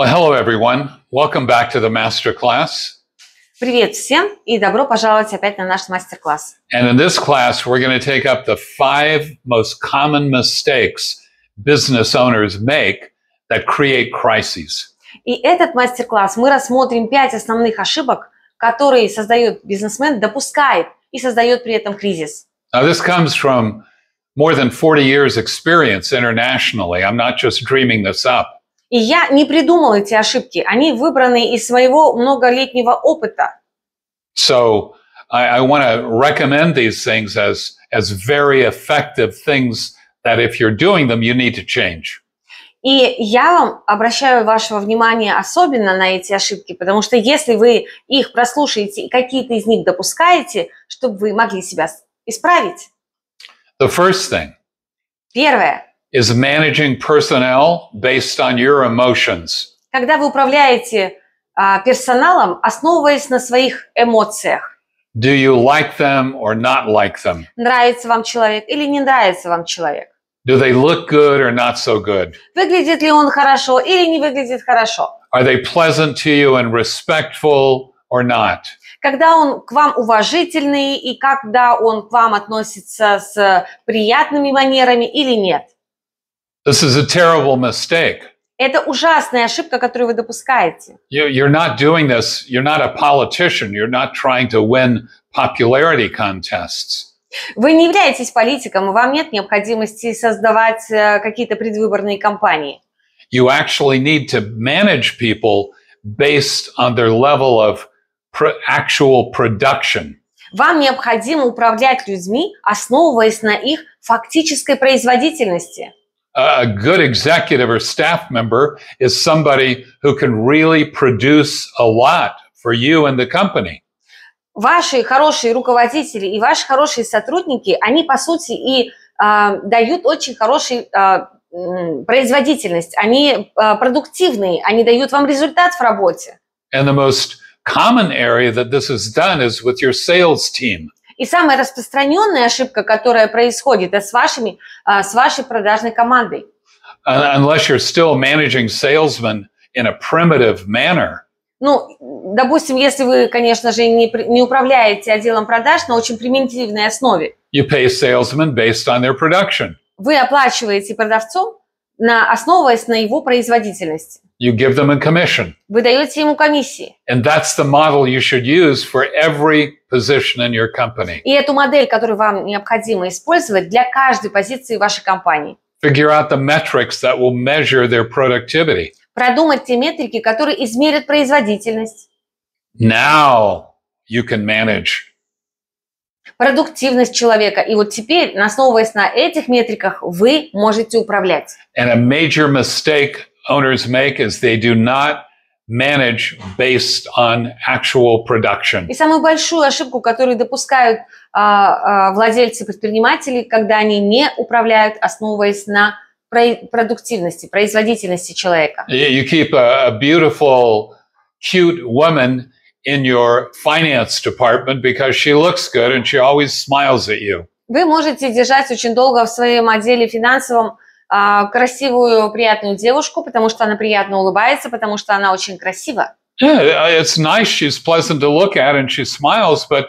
Well, hello everyone. Welcome back to the masterclass. Привет всем и добро пожаловать опять на наш мастер-класс. And in this class, we're going to take up the five most common mistakes business owners make that create crises. И этот мастер-класс мы рассмотрим пять основных ошибок, которые создает бизнесмен, допускает и создает при этом кризис. Now this comes from more than 40 years experience internationally. I'm not just dreaming this up. И я не придумал эти ошибки. Они выбраны из своего многолетнего опыта. So I, I want to recommend these things as, as very effective things that if you're doing them, you need to change. И я вам обращаю вашего внимания особенно на эти ошибки, потому что если вы их прослушаете и какие-то из них допускаете, чтобы вы могли себя исправить. The first thing. Первое is managing personnel based on your emotions. Когда вы управляете а, персоналом, основываясь на своих эмоциях. Do you like them or not like them? Нравится вам человек или не нравится вам человек? Do they look good or not so good? Выглядит ли он хорошо или не выглядит хорошо? Are they pleasant to you and respectful or not? Когда он к вам уважительный и когда он к вам относится с приятными манерами или нет? This is a terrible mistake. Это ужасная ошибка, которую вы допускаете. You, you're not doing this. You're not a politician. You're not trying to win popularity contests. Вы не являетесь политиком, и вам нет необходимости создавать какие-то предвыборные кампании. You actually need to manage people based on their level of actual production. Вам необходимо управлять людьми, основываясь на их фактической производительности a good executive or staff member is somebody who can really produce a lot for you and the company. Ваши хорошие руководители и ваши хорошие сотрудники, они по сути и uh, дают очень хороший uh, производительность. Они uh, продуктивные, они дают вам And the most common area that this is done is with your sales team. И самая распространенная ошибка, которая происходит, это с, вашими, а, с вашей продажной командой. Unless you're still managing salesmen in a primitive manner, ну, допустим, если вы, конечно же, не, не управляете отделом продаж на очень примитивной основе. You pay salesmen based on their production. Вы оплачиваете продавцу на, основываясь на его производительности. You give them a commission. Вы даете ему комиссии. And that's the model you should use for every position in your company. И эту модель, которую вам необходимо использовать для каждой позиции вашей компании. Figure out the metrics that will measure their productivity. Продумать те метрики, которые измерят производительность. Now you can manage продуктивность человека. И вот теперь, основываясь на этих метриках, вы можете управлять. And a major mistake owners make is they do not manage based on actual production. И самую большую ошибку, которую допускают а, а, владельцы предприниматели, когда они не управляют, основываясь на про продуктивности, производительности человека. You keep a, a beautiful, cute woman in your finance department because she looks good and she always smiles at you. Вы можете держать очень долго в своем отделе финансовом uh, красивую, приятную девушку, потому что она приятно улыбается, потому что она очень красива. Yeah, it's nice. She's pleasant to look at and she smiles, but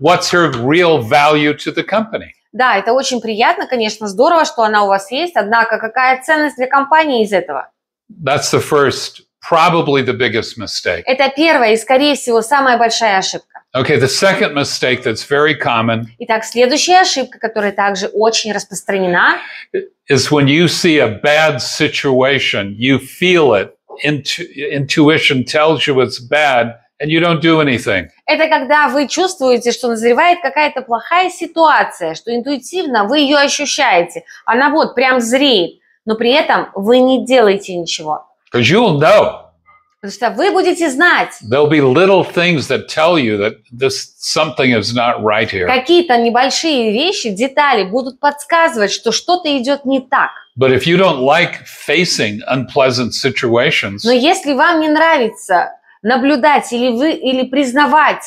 what's her real value to the company? Да, это очень приятно, конечно, здорово, что она у вас есть, однако какая ценность для компании из этого? That's the first probably the biggest mistake. Это первая и, скорее всего, самая большая ошибка. Okay, the second mistake that's very common. Итак, следующая ошибка, которая также очень распространена, is when you see a bad situation, you feel it. Intu intuition tells you it's bad. And you don't do anything. Это когда вы чувствуете, что назревает какая-то плохая ситуация, что интуитивно вы ее ощущаете. Она вот прям зреет, но при этом вы не делаете ничего. Because you'll know. Потому что вы будете знать. There'll be little things that tell you that this something is not right here. Какие-то небольшие вещи, детали будут подсказывать, что что-то идет не так. But if you don't like facing unpleasant situations. Но если вам не нравится наблюдать или вы или признавать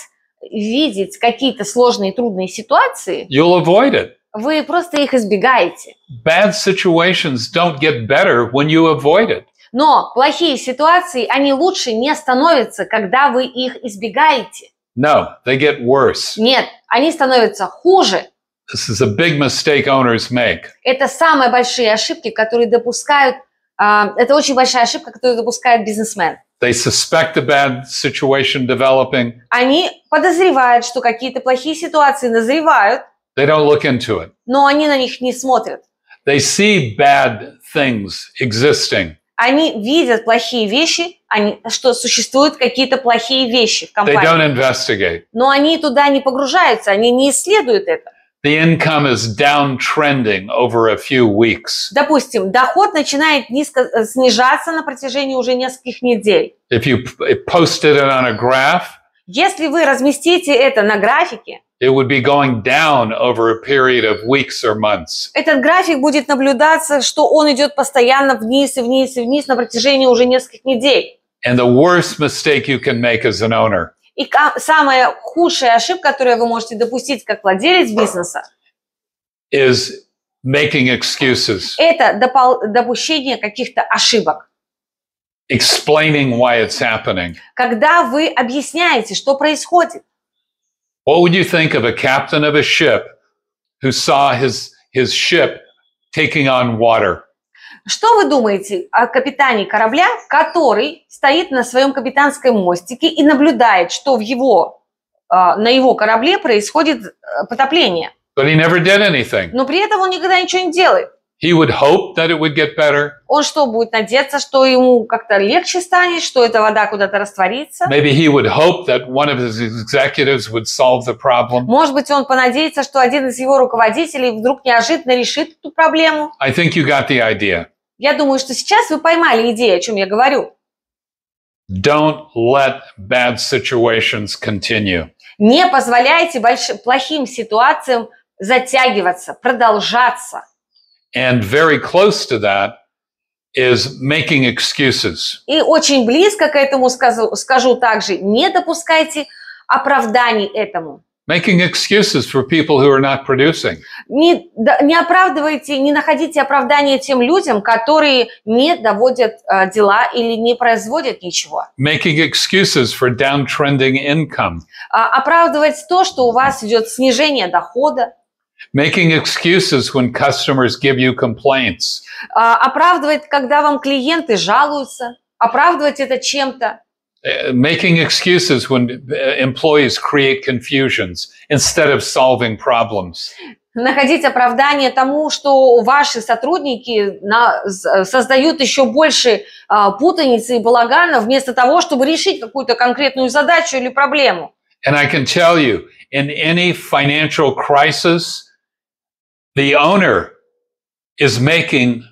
видеть какие-то сложные трудные ситуации. You'll avoid it. Вы просто их избегаете. Bad situations don't get better when you avoid it. Но плохие ситуации, они лучше не становятся, когда вы их избегаете. No, they get worse. Нет, они становятся хуже. This is a big mistake owners make. Это самые большие ошибки, которые допускают, uh, это очень большая ошибка, которую допускает бизнесмен. They suspect a bad situation developing. Они подозревают, что какие-то плохие ситуации назревают. They don't look into it. Но они на них не смотрят. They see bad things existing они видят плохие вещи, они, что существуют какие-то плохие вещи в компании. Но они туда не погружаются, они не исследуют это. The income is downtrending over a few weeks. Допустим, доход начинает низко, э, снижаться на протяжении уже нескольких недель. If you posted it on a graph, если вы разместите это на графике, it would be going down over a period of weeks or months. Этот график будет наблюдаться, что он идет постоянно вниз и вниз и вниз на протяжении уже нескольких недель. And the worst mistake you can make as an owner. И самая худшая ошибка, которую вы можете допустить как владелец бизнеса, is making excuses. Это допущение каких-то ошибок. Explaining why it's happening. Когда вы объясняете, что происходит. What would you think of a captain of a ship who saw his, his ship taking on water? Что вы думаете о капитане корабля, который стоит на своем капитанском мостике и наблюдает, что в его, а, на его корабле происходит э, потопление? But he never did anything. Но при этом он никогда ничего не делает. He would hope that it would get better. Он что, будет надеяться, что ему как-то легче станет, что эта вода куда-то растворится? Maybe he would hope that one of his executives would solve the problem. Может быть, он понадеется, что один из его руководителей вдруг неожиданно решит эту проблему? I think you got the idea. Я думаю, что сейчас вы поймали идею, о чем я говорю. Don't let bad situations continue. Не позволяйте больш... плохим ситуациям затягиваться, продолжаться. And very close to that is making excuses. И очень близко к этому скажу, скажу также, не допускайте оправданий этому. Making excuses for people who are not producing. Не, не оправдывайте, не находите оправдания тем людям, которые не доводят э, дела или не производят ничего. Making excuses for downtrending income. А, оправдывать то, что у вас идет снижение дохода. Making excuses when customers give you complaints. Uh, оправдывать, когда вам клиенты жалуются. Оправдывать это чем-то. making excuses when employees create confusions instead of solving problems. Находить оправдание тому, что ваши сотрудники на, создают еще больше uh, путаницы и балагана вместо того, чтобы решить какую-то конкретную задачу или проблему. And I can tell you, in any financial crisis, The owner is making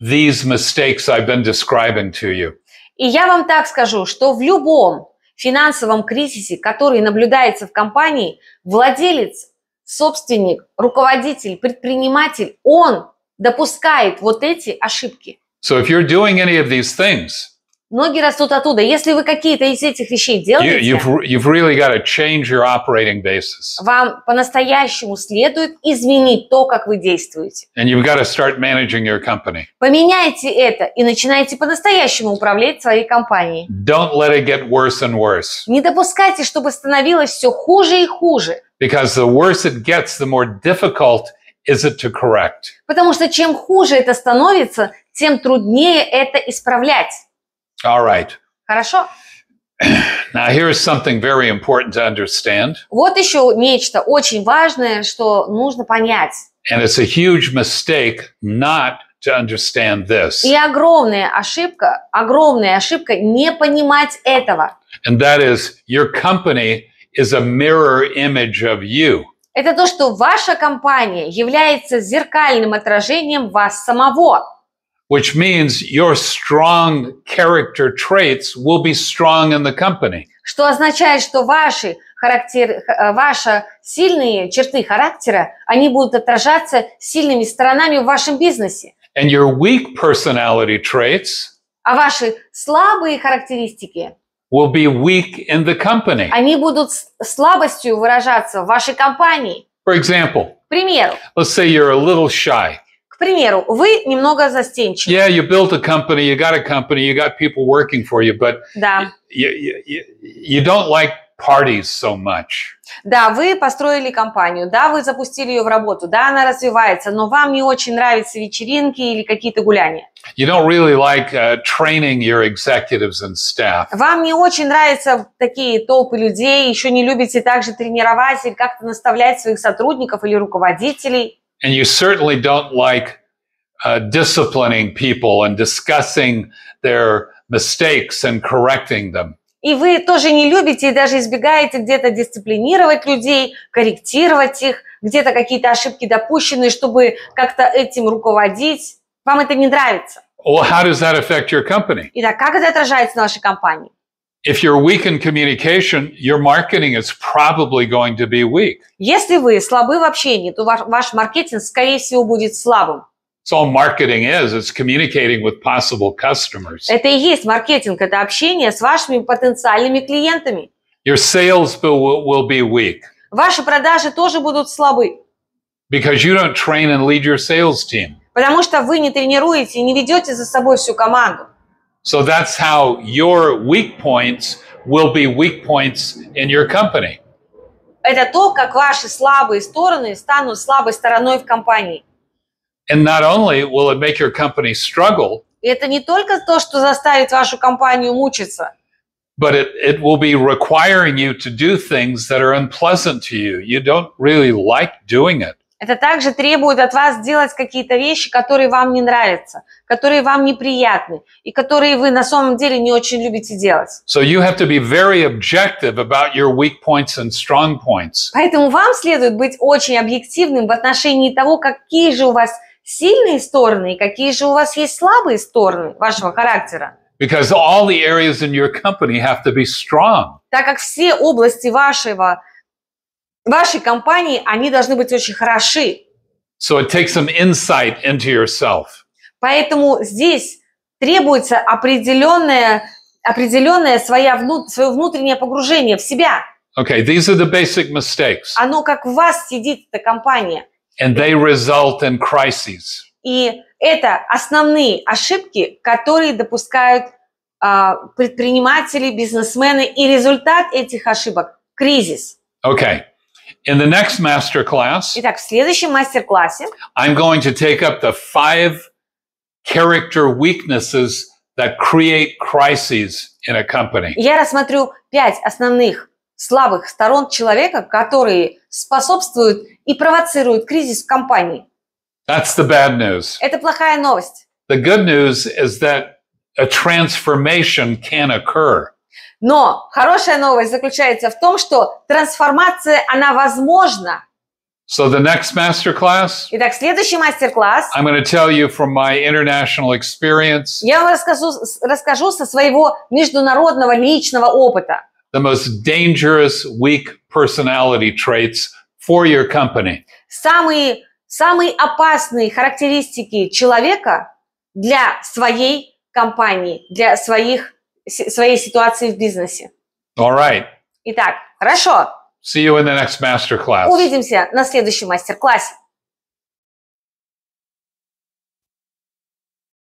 these mistakes I've been describing to you. И я вам так скажу, что в любом финансовом кризисе, который наблюдается в компании, владелец, собственник, руководитель, предприниматель, он допускает вот эти ошибки. So if you're doing any of these things, Ноги растут оттуда. Если вы какие-то из этих вещей делаете, you, you've, you've really got to change your operating basis. вам по-настоящему следует изменить то, как вы действуете. And you've got to start managing your company. Поменяйте это и начинайте по-настоящему управлять своей компанией. Don't let it get worse and worse. Не допускайте, чтобы становилось все хуже и хуже. Because the worse it gets, the more difficult is it to correct. Потому что чем хуже это становится, тем труднее это исправлять. All right. Хорошо? Now, here is something very important to understand. Вот еще нечто очень важное, что нужно понять. And it's a huge mistake not to understand this. И огромная ошибка, огромная ошибка не понимать этого. And that is, your company is a mirror image of you. Это то, что ваша компания является зеркальным отражением вас самого which means your strong character traits will be strong in the company. Что означает, что ваши характер, э, ваши сильные черты характера, они будут отражаться сильными сторонами в вашем бизнесе. And your weak personality traits а ваши слабые характеристики will be weak in the company. Они будут слабостью выражаться в вашей компании. For example, примеру, let's say you're a little shy примеру, вы немного застенчивы. Yeah, you built a company, you got a company, you got people working for you, but да. you, you, you don't like parties so much. Да, вы построили компанию, да, вы запустили ее в работу, да, она развивается, но вам не очень нравятся вечеринки или какие-то гуляния. You don't really like uh, training your executives and staff. Вам не очень нравятся такие толпы людей, еще не любите также тренировать или как-то наставлять своих сотрудников или руководителей. And you certainly don't like uh, disciplining people and discussing their mistakes and correcting them. И вы тоже не любите и даже избегаете где-то дисциплинировать людей, корректировать их, где-то какие-то ошибки допущены, чтобы как-то этим руководить. Вам это не нравится. Well, how does that affect your company? Итак, как это отражается на вашей компании? If you're weak in communication, your marketing is probably going to be weak. Если вы слабы в общении, то ваш, ваш маркетинг, скорее всего, будет слабым. So marketing is, it's communicating with possible customers. Это и есть маркетинг, это общение с вашими потенциальными клиентами. Your sales will, will be weak. Ваши продажи тоже будут слабы. Because you don't train and lead your sales team. Потому что вы не тренируете и не ведете за собой всю команду. So that's how your weak points will be weak points in your company. Это то, как ваши слабые стороны станут слабой стороной в компании. And not only will it make your company struggle, И это не только то, что заставит вашу компанию мучиться, but it, it will be requiring you to do things that are unpleasant to you. You don't really like doing it. Это также требует от вас делать какие-то вещи, которые вам не нравятся, которые вам неприятны и которые вы на самом деле не очень любите делать. So you have to be very objective about your weak points and strong points. Поэтому вам следует быть очень объективным в отношении того, какие же у вас сильные стороны и какие же у вас есть слабые стороны вашего характера. Because all the areas in your company have to be strong. Так как все области вашего вашей компании, они должны быть очень хороши. So it takes some insight into yourself. Поэтому здесь требуется определенное, определенное своя, свое внутреннее погружение в себя. Okay, these are the basic mistakes. Оно как в вас сидит, эта компания. And they result in crises. И это основные ошибки, которые допускают uh, предприниматели, бизнесмены, и результат этих ошибок – кризис. Okay. In the next master class, Итак, в следующем мастер-классе I'm going to take up the five character weaknesses that create crises in a company. я рассмотрю пять основных слабых сторон человека, которые способствуют и провоцируют кризис в компании. That's the bad news. Это плохая новость. The good news is that a transformation can occur. Но хорошая новость заключается в том, что трансформация, она возможна. So the next masterclass. Итак, следующий мастер-класс. I'm going to tell you from my international experience. Я вам расскажу, расскажу со своего международного личного опыта. The most dangerous weak personality traits for your company. Самые самые опасные характеристики человека для своей компании, для своих своей ситуации в бизнесе. All right. Итак, хорошо. See you in the next masterclass. Увидимся на следующем мастер-классе.